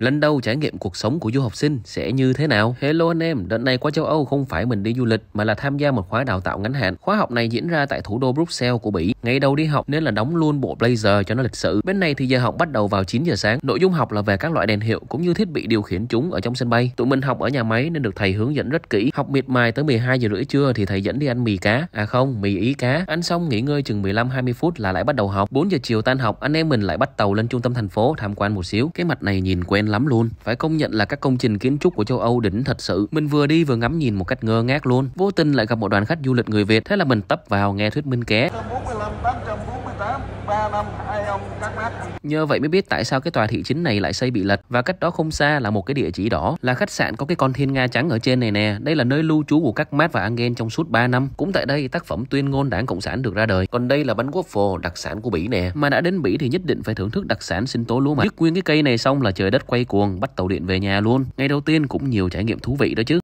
Lần đầu trải nghiệm cuộc sống của du học sinh sẽ như thế nào? Hello anh em, đợt này qua châu Âu không phải mình đi du lịch mà là tham gia một khóa đào tạo ngắn hạn. Khóa học này diễn ra tại thủ đô Bruxelles của Bỉ. Ngày đầu đi học nên là đóng luôn bộ blazer cho nó lịch sự. Bên này thì giờ học bắt đầu vào 9 giờ sáng. Nội dung học là về các loại đèn hiệu cũng như thiết bị điều khiển chúng ở trong sân bay. Tụi mình học ở nhà máy nên được thầy hướng dẫn rất kỹ. Học miệt mài tới 12 giờ rưỡi trưa thì thầy dẫn đi ăn mì cá. À không, mì ý cá. Ăn xong nghỉ ngơi chừng 15-20 phút là lại bắt đầu học. 4 giờ chiều tan học anh em mình lại bắt tàu lên trung tâm thành phố tham quan một xíu. Cái mặt này nhìn quen lắm luôn. Phải công nhận là các công trình kiến trúc của châu Âu đỉnh thật sự. Mình vừa đi vừa ngắm nhìn một cách ngơ ngác luôn. Vô tình lại gặp một đoàn khách du lịch người Việt, thế là mình tấp vào nghe thuyết minh ké. 1948, 3 năm hai ông cắt mắt. Nhờ vậy mới biết tại sao cái tòa thị chính này lại xây bị lật và cách đó không xa là một cái địa chỉ đỏ là khách sạn có cái con thiên nga trắng ở trên này nè. Đây là nơi lưu trú của các Mát và angen trong suốt 3 năm. Cũng tại đây tác phẩm tuyên ngôn đảng Cộng sản được ra đời. Còn đây là bánh waffle đặc sản của Bỉ nè. Mà đã đến Bỉ thì nhất định phải thưởng thức đặc sản sinh tố lúa mạch. Dứt nguyên cái cây này xong là trời đất quay cuồng bắt tàu điện về nhà luôn. Ngày đầu tiên cũng nhiều trải nghiệm thú vị đó chứ.